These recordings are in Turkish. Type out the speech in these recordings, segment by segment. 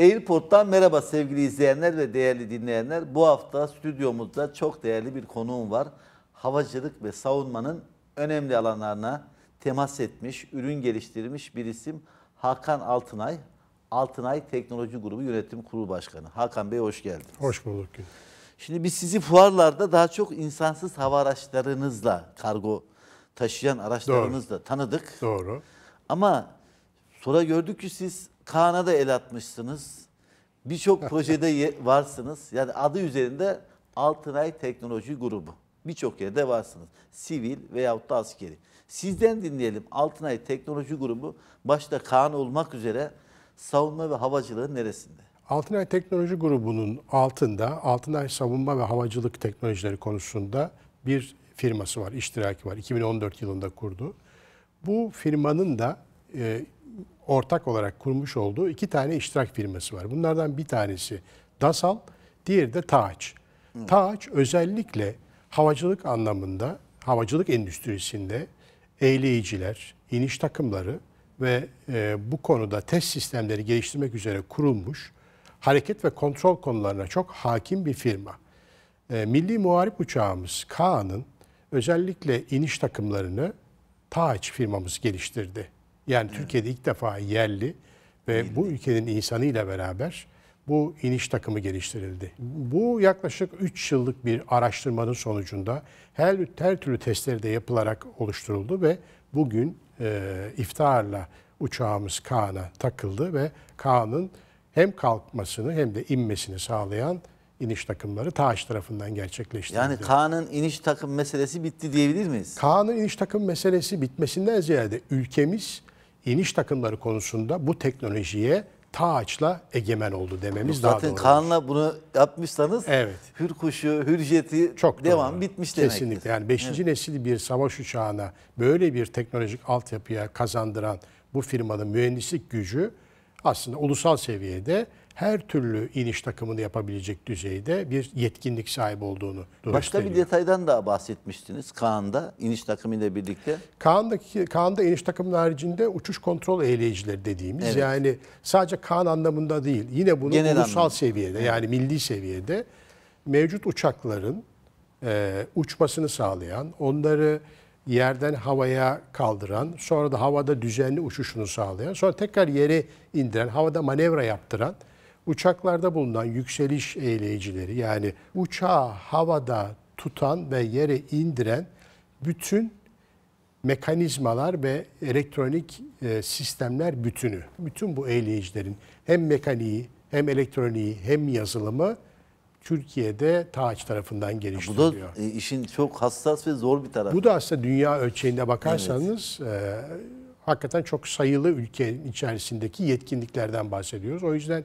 Airport'tan merhaba sevgili izleyenler ve değerli dinleyenler. Bu hafta stüdyomuzda çok değerli bir konuğum var. Havacılık ve savunmanın önemli alanlarına temas etmiş, ürün geliştirmiş bir isim Hakan Altınay. Altınay Teknoloji Grubu Yönetim Kurulu Başkanı. Hakan Bey hoş geldiniz. Hoş bulduk. Şimdi biz sizi fuarlarda daha çok insansız hava araçlarınızla, kargo taşıyan araçlarınızla Doğru. tanıdık. Doğru. Ama sonra gördük ki siz Kaan'a da el atmışsınız. Birçok projede varsınız. Yani adı üzerinde Altınay Teknoloji Grubu. Birçok yerde varsınız. Sivil veyahut da askeri. Sizden dinleyelim Altınay Teknoloji Grubu başta Kaan olmak üzere savunma ve havacılığın neresinde? Altınay Teknoloji Grubu'nun altında Altınay Savunma ve Havacılık Teknolojileri konusunda bir firması var, iştiraki var. 2014 yılında kurdu. Bu firmanın da e, ortak olarak kurmuş olduğu iki tane iştirak firması var. Bunlardan bir tanesi DASAL, diğeri de TAAÇ. TAAÇ özellikle havacılık anlamında, havacılık endüstrisinde eğleyiciler, iniş takımları ve e, bu konuda test sistemleri geliştirmek üzere kurulmuş, hareket ve kontrol konularına çok hakim bir firma. E, milli muharip uçağımız Kaan'ın özellikle iniş takımlarını TAAÇ firmamız geliştirdi. Yani evet. Türkiye'de ilk defa yerli ve yerli. bu ülkenin insanıyla beraber bu iniş takımı geliştirildi. Bu yaklaşık 3 yıllık bir araştırmanın sonucunda her, her türlü testleri de yapılarak oluşturuldu ve bugün e, iftiharla uçağımız Kaan'a takıldı ve Kaan'ın hem kalkmasını hem de inmesini sağlayan iniş takımları TAŞ tarafından gerçekleştirildi. Yani Kaan'ın iniş takım meselesi bitti diyebilir miyiz? Kaan'ın iniş takım meselesi bitmesinden ziyade ülkemiz iniş takımları konusunda bu teknolojiye Taç'la egemen oldu dememiz Zaten daha doğru. Zaten Kaan'la bunu yapmışsanız evet. hür kuşu, hür jeti Çok devam doğru. bitmiş demek. Kesinlikle yani 5. Evet. nesil bir savaş uçağına böyle bir teknolojik altyapıya kazandıran bu firmanın mühendislik gücü aslında ulusal seviyede her türlü iniş takımını yapabilecek düzeyde bir yetkinlik sahibi olduğunu gösteriyor. Başka bir detaydan daha bahsetmiştiniz Kaan'da iniş takımıyla birlikte. Kaan'daki Kaan'da iniş takımının haricinde uçuş kontrol eğleyicileri dediğimiz evet. yani sadece Kaan anlamında değil yine bunu Genel ulusal anlamda. seviyede evet. yani milli seviyede mevcut uçakların e, uçmasını sağlayan, onları yerden havaya kaldıran, sonra da havada düzenli uçuşunu sağlayan, sonra tekrar yere indiren, havada manevra yaptıran uçaklarda bulunan yükseliş eğleyicileri yani uçağı havada tutan ve yere indiren bütün mekanizmalar ve elektronik e, sistemler bütünü. Bütün bu eğleyicilerin hem mekaniği hem elektroniği hem yazılımı Türkiye'de TAÇ tarafından geliştiriliyor. Bu da e, işin çok hassas ve zor bir tarafı. Bu da aslında dünya ölçeğinde bakarsanız evet. e, hakikaten çok sayılı ülke içerisindeki yetkinliklerden bahsediyoruz. O yüzden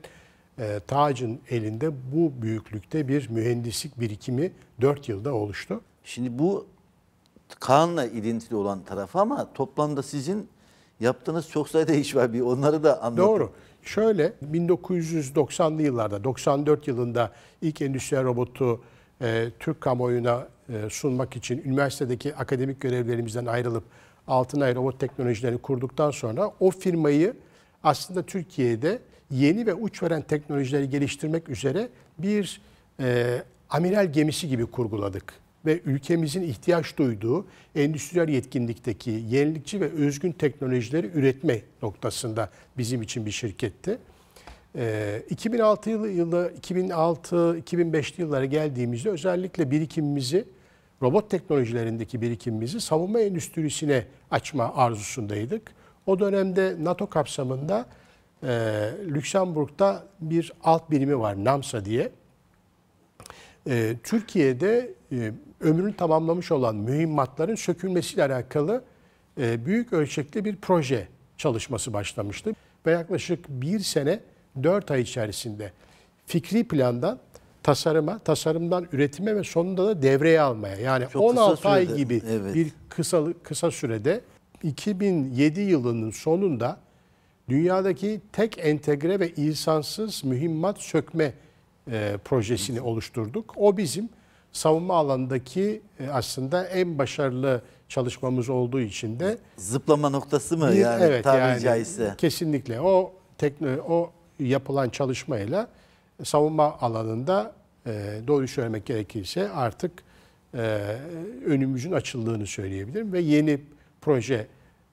e, ee, Tac'ın elinde bu büyüklükte bir mühendislik birikimi 4 yılda oluştu. Şimdi bu Kaan'la ilintili olan tarafı ama toplamda sizin yaptığınız çok sayıda iş var. Bir onları da anlatın. Doğru. Şöyle 1990'lı yıllarda 94 yılında ilk endüstriyel robotu e, Türk kamuoyuna e, sunmak için üniversitedeki akademik görevlerimizden ayrılıp Altınay Robot Teknolojileri kurduktan sonra o firmayı aslında Türkiye'de yeni ve uç veren teknolojileri geliştirmek üzere bir e, amiral gemisi gibi kurguladık ve ülkemizin ihtiyaç duyduğu endüstriyel yetkinlikteki yenilikçi ve özgün teknolojileri üretme noktasında bizim için bir şirketti. E, 2006 yılı, yılı 2006-2005'li yıllara geldiğimizde özellikle birikimimizi robot teknolojilerindeki birikimimizi savunma endüstrisine açma arzusundaydık. O dönemde NATO kapsamında e, Lüksemburg'da bir alt birimi var NAMSA diye. E, Türkiye'de e, ömrünü tamamlamış olan mühimmatların sökülmesiyle alakalı e, büyük ölçekli bir proje çalışması başlamıştı. Ve yaklaşık bir sene, dört ay içerisinde fikri plandan tasarıma, tasarımdan üretime ve sonunda da devreye almaya. Yani Çok 16 ay gibi evet. bir kısa, kısa sürede 2007 yılının sonunda dünyadaki tek entegre ve insansız mühimmat sökme e, projesini oluşturduk. O bizim savunma alandaki e, aslında en başarılı çalışmamız olduğu için de zıplama noktası mı yani evet, tabiri yani, caizse? Kesinlikle. O tekno o yapılan çalışmayla savunma alanında e, doğru söylemek gerekirse artık e, önümüzün açıldığını söyleyebilirim ve yeni proje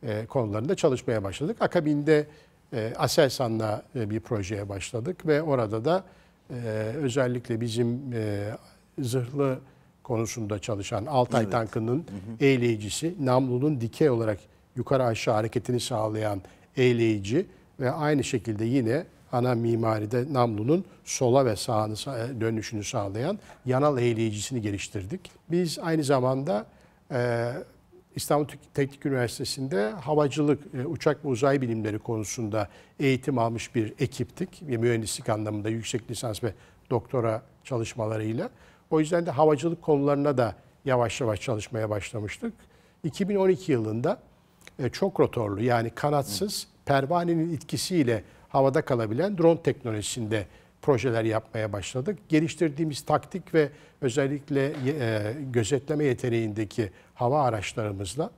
e, konularında çalışmaya başladık. Akabinde e, Aselsan'la e, bir projeye başladık ve orada da özellikle bizim zırhlı konusunda çalışan Altay evet. tankının hı eğleyicisi, namlunun dikey olarak yukarı aşağı hareketini sağlayan eğleyici ve aynı şekilde yine ana mimaride namlunun sola ve sağını dönüşünü sağlayan yanal eğleyicisini geliştirdik. Biz aynı zamanda İstanbul Teknik Üniversitesi'nde havacılık, e, uçak ve uzay bilimleri konusunda eğitim almış bir ekiptik. Ve mühendislik anlamında yüksek lisans ve doktora çalışmalarıyla. O yüzden de havacılık konularına da yavaş yavaş çalışmaya başlamıştık. 2012 yılında e, çok rotorlu yani kanatsız pervanenin etkisiyle havada kalabilen drone teknolojisinde projeler yapmaya başladık. Geliştirdiğimiz taktik ve özellikle e, gözetleme yeteneğindeki hava araçlarımızla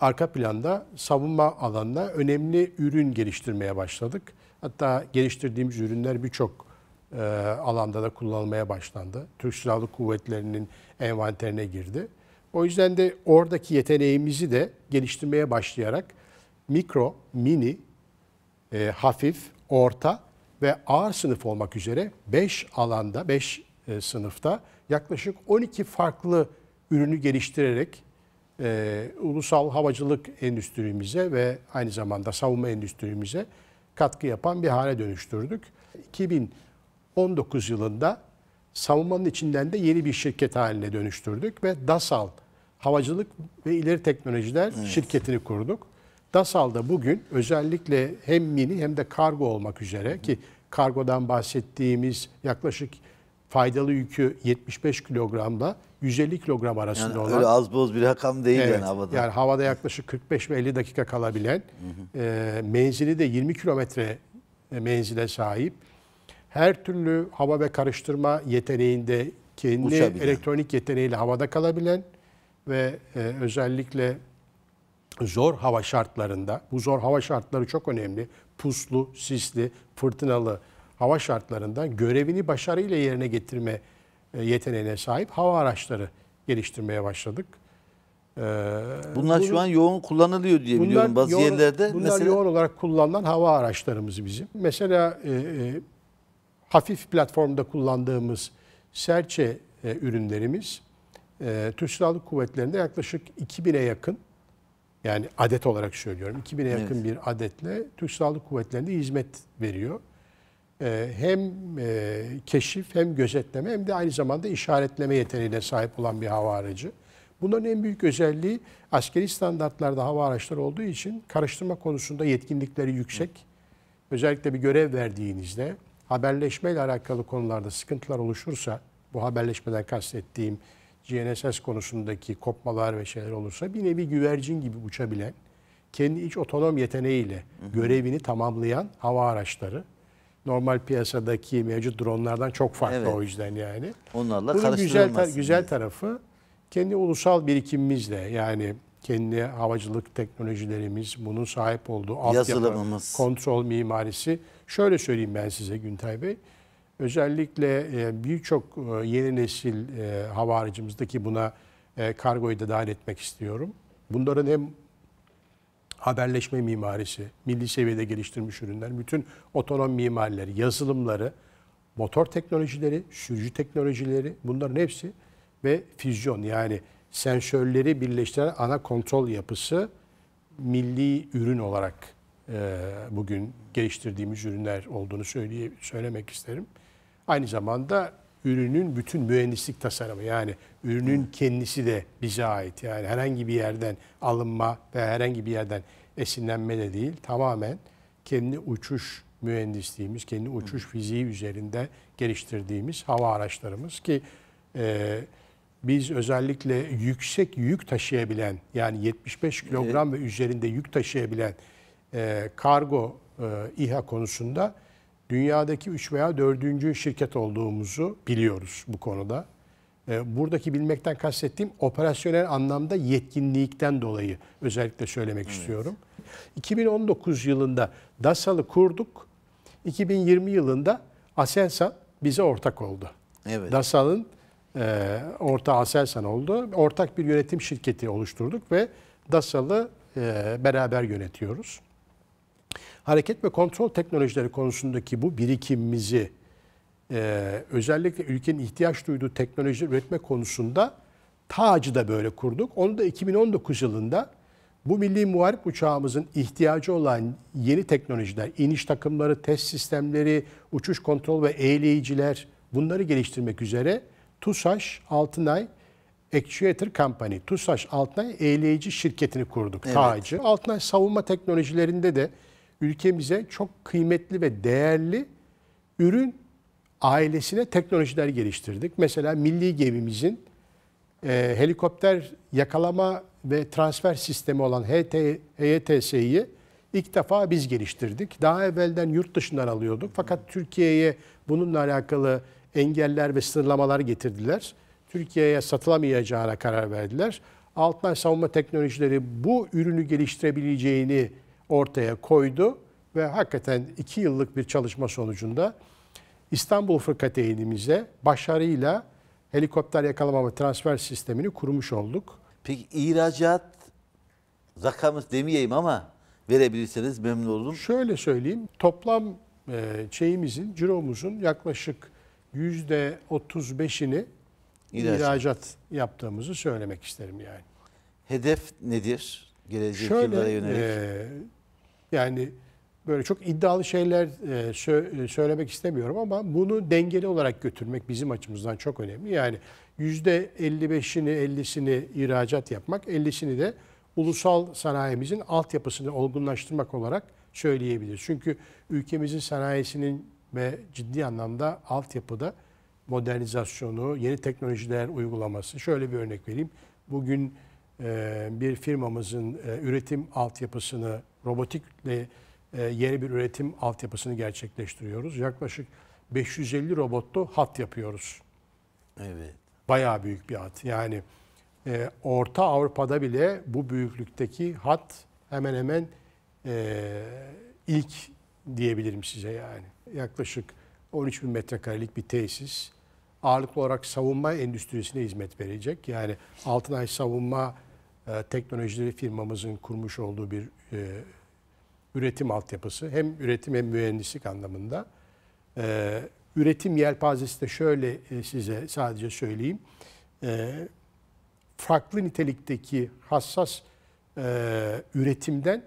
arka planda savunma alanına önemli ürün geliştirmeye başladık. Hatta geliştirdiğimiz ürünler birçok e, alanda da kullanılmaya başlandı. Türk Silahlı Kuvvetleri'nin envanterine girdi. O yüzden de oradaki yeteneğimizi de geliştirmeye başlayarak mikro, mini, e, hafif, orta ve ağır sınıf olmak üzere 5 alanda, 5 e, sınıfta yaklaşık 12 farklı ürünü geliştirerek e, ulusal havacılık endüstrimize ve aynı zamanda savunma endüstrimize katkı yapan bir hale dönüştürdük. 2019 yılında savunmanın içinden de yeni bir şirket haline dönüştürdük ve DASAL Havacılık ve İleri Teknolojiler evet. şirketini kurduk. DASAL'da bugün özellikle hem mini hem de kargo olmak üzere ki kargodan bahsettiğimiz yaklaşık faydalı yükü 75 kilogramla 150 kilogram arasında yani olan. Öyle az boz bir rakam değil evet, yani havada. Yani havada yaklaşık 45 ve 50 dakika kalabilen E, menzili de 20 kilometre e, menzile sahip. Her türlü hava ve karıştırma yeteneğinde kendi Uçabilen. elektronik yeteneğiyle havada kalabilen ve e, özellikle zor hava şartlarında, bu zor hava şartları çok önemli. Puslu, sisli, fırtınalı hava şartlarında görevini başarıyla yerine getirme e, yeteneğine sahip hava araçları geliştirmeye başladık. E, bunlar bunu, şu an yoğun kullanılıyor diye bunlar biliyorum bazı yoğun, yerlerde. Bunlar mesela... yoğun olarak kullanılan hava araçlarımız bizim. Mesela e, e, hafif platformda kullandığımız serçe e, ürünlerimiz e, Türk Silahlı Kuvvetleri'nde yaklaşık 2000'e yakın yani adet olarak söylüyorum. 2000'e yakın evet. bir adetle Türk Silahlı Kuvvetleri'nde hizmet veriyor. Ee, hem e, keşif hem gözetleme hem de aynı zamanda işaretleme yeteneğine sahip olan bir hava aracı. Bunların en büyük özelliği askeri standartlarda hava araçları olduğu için karıştırma konusunda yetkinlikleri yüksek. Özellikle bir görev verdiğinizde haberleşme ile alakalı konularda sıkıntılar oluşursa bu haberleşmeden kastettiğim GNSS konusundaki kopmalar ve şeyler olursa bir nevi güvercin gibi uçabilen, kendi iç otonom yeteneğiyle görevini tamamlayan hava araçları normal piyasadaki mevcut dronlardan çok farklı evet. o yüzden yani. Onlarla Bunun güzel, tar güzel tarafı kendi ulusal birikimimizle yani kendi havacılık teknolojilerimiz, bunun sahip olduğu altyapı, kontrol mimarisi. Şöyle söyleyeyim ben size Güntay Bey. Özellikle e, birçok e, yeni nesil e, havaricimizdeki buna kargoyu da dahil etmek istiyorum. Bunların hem haberleşme mimarisi, milli seviyede geliştirilmiş ürünler, bütün otonom mimarileri, yazılımları, motor teknolojileri, sürücü teknolojileri bunların hepsi ve füzyon yani sensörleri birleştiren ana kontrol yapısı milli ürün olarak e, bugün geliştirdiğimiz ürünler olduğunu söyleye, söylemek isterim. Aynı zamanda ürünün bütün mühendislik tasarımı yani ürünün kendisi de bize ait. Yani herhangi bir yerden alınma veya herhangi bir yerden esinlenme de değil. Tamamen kendi uçuş mühendisliğimiz, kendi uçuş fiziği üzerinde geliştirdiğimiz hava araçlarımız ki e, biz özellikle yüksek yük taşıyabilen yani 75 kilogram ve üzerinde yük taşıyabilen e, kargo e, İHA konusunda dünyadaki 3 veya 4. şirket olduğumuzu biliyoruz bu konuda. Ee, buradaki bilmekten kastettiğim operasyonel anlamda yetkinlikten dolayı özellikle söylemek evet. istiyorum. 2019 yılında DASAL'ı kurduk. 2020 yılında Aselsan bize ortak oldu. Evet. DASAL'ın e, ortağı Aselsan oldu. Ortak bir yönetim şirketi oluşturduk ve DASAL'ı e, beraber yönetiyoruz hareket ve kontrol teknolojileri konusundaki bu birikimimizi e, özellikle ülkenin ihtiyaç duyduğu teknoloji üretme konusunda tacı da böyle kurduk. Onu da 2019 yılında bu milli muharip uçağımızın ihtiyacı olan yeni teknolojiler, iniş takımları, test sistemleri, uçuş kontrol ve eğleyiciler bunları geliştirmek üzere TUSAŞ Altınay Actuator Company, TUSAŞ Altınay Eğleyici Şirketi'ni kurduk, evet. TAC'ı. Altınay savunma teknolojilerinde de ülkemize çok kıymetli ve değerli ürün ailesine teknolojiler geliştirdik. Mesela milli gemimizin e, helikopter yakalama ve transfer sistemi olan HYTS'yi ilk defa biz geliştirdik. Daha evvelden yurt dışından alıyorduk. Fakat Türkiye'ye bununla alakalı engeller ve sınırlamalar getirdiler. Türkiye'ye satılamayacağına karar verdiler. Altman Savunma Teknolojileri bu ürünü geliştirebileceğini ortaya koydu ve hakikaten iki yıllık bir çalışma sonucunda İstanbul Fırkateynimize başarıyla helikopter yakalama ve transfer sistemini kurmuş olduk. Peki ihracat rakamı demeyeyim ama verebilirseniz memnun olurum. Şöyle söyleyeyim. Toplam e, şeyimizin, ciromuzun yaklaşık %35'ini ihracat. ihracat yaptığımızı söylemek isterim yani. Hedef nedir? Gelecek Şöyle, yıllara yönelik. E, yani böyle çok iddialı şeyler e, e, söylemek istemiyorum ama bunu dengeli olarak götürmek bizim açımızdan çok önemli. Yani %55'ini 50'sini ihracat yapmak, 50'sini de ulusal sanayimizin altyapısını olgunlaştırmak olarak söyleyebiliriz. Çünkü ülkemizin sanayisinin ve ciddi anlamda altyapıda modernizasyonu, yeni teknolojiler uygulaması. Şöyle bir örnek vereyim. Bugün e, bir firmamızın üretim altyapısını robotikle e, yeni bir üretim altyapısını gerçekleştiriyoruz. Yaklaşık 550 robotlu hat yapıyoruz. Evet. Bayağı büyük bir hat. Yani e, Orta Avrupa'da bile bu büyüklükteki hat hemen hemen e, ilk diyebilirim size yani. Yaklaşık 13 bin metrekarelik bir tesis. Ağırlıklı olarak savunma endüstrisine hizmet verecek. Yani Altınay Savunma e, teknolojileri firmamızın kurmuş olduğu bir e, üretim altyapısı. Hem üretim hem mühendislik anlamında. E, üretim yelpazesi de şöyle e, size sadece söyleyeyim. E, farklı nitelikteki hassas e, üretimden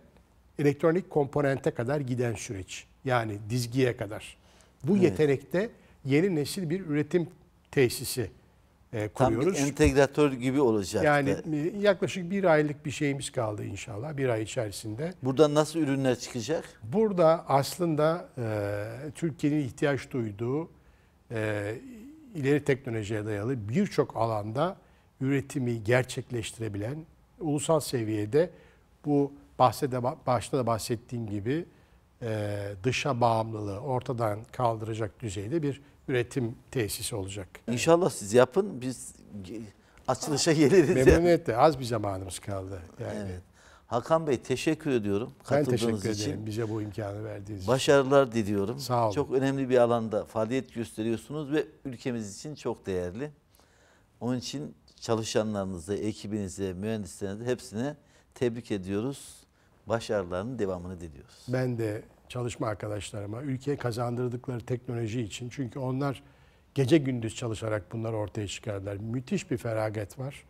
elektronik komponente kadar giden süreç. Yani dizgiye kadar. Bu evet. yetenekte yeni nesil bir üretim tesisi e, kuruyoruz. Tam bir entegratör gibi olacak. Yani e, yaklaşık bir aylık bir şeyimiz kaldı inşallah bir ay içerisinde. Burada nasıl ürünler çıkacak? Burada aslında e, Türkiye'nin ihtiyaç duyduğu e, ileri teknolojiye dayalı birçok alanda üretimi gerçekleştirebilen ulusal seviyede bu bahsede, başta da bahsettiğim gibi e, dışa bağımlılığı ortadan kaldıracak düzeyde bir üretim tesisi olacak. İnşallah siz yapın. Biz açılışa geliriz. Memnuniyetle az bir zamanımız kaldı. Yani. Evet. Hakan Bey teşekkür ediyorum. Ben katıldığınız teşekkür için. bize bu imkanı verdiğiniz için. Başarılar diliyorum. Sağ olun. Çok önemli bir alanda faaliyet gösteriyorsunuz ve ülkemiz için çok değerli. Onun için çalışanlarınızı, ekibinizi, mühendislerinizi hepsine tebrik ediyoruz. Başarılarının devamını diliyoruz. Ben de çalışma arkadaşlarıma, ülkeye kazandırdıkları teknoloji için. Çünkü onlar gece gündüz çalışarak bunları ortaya çıkardılar. Müthiş bir feragat var.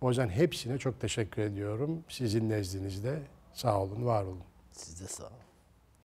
O yüzden hepsine çok teşekkür ediyorum. Sizin nezdinizde sağ olun, var olun. Siz de sağ olun.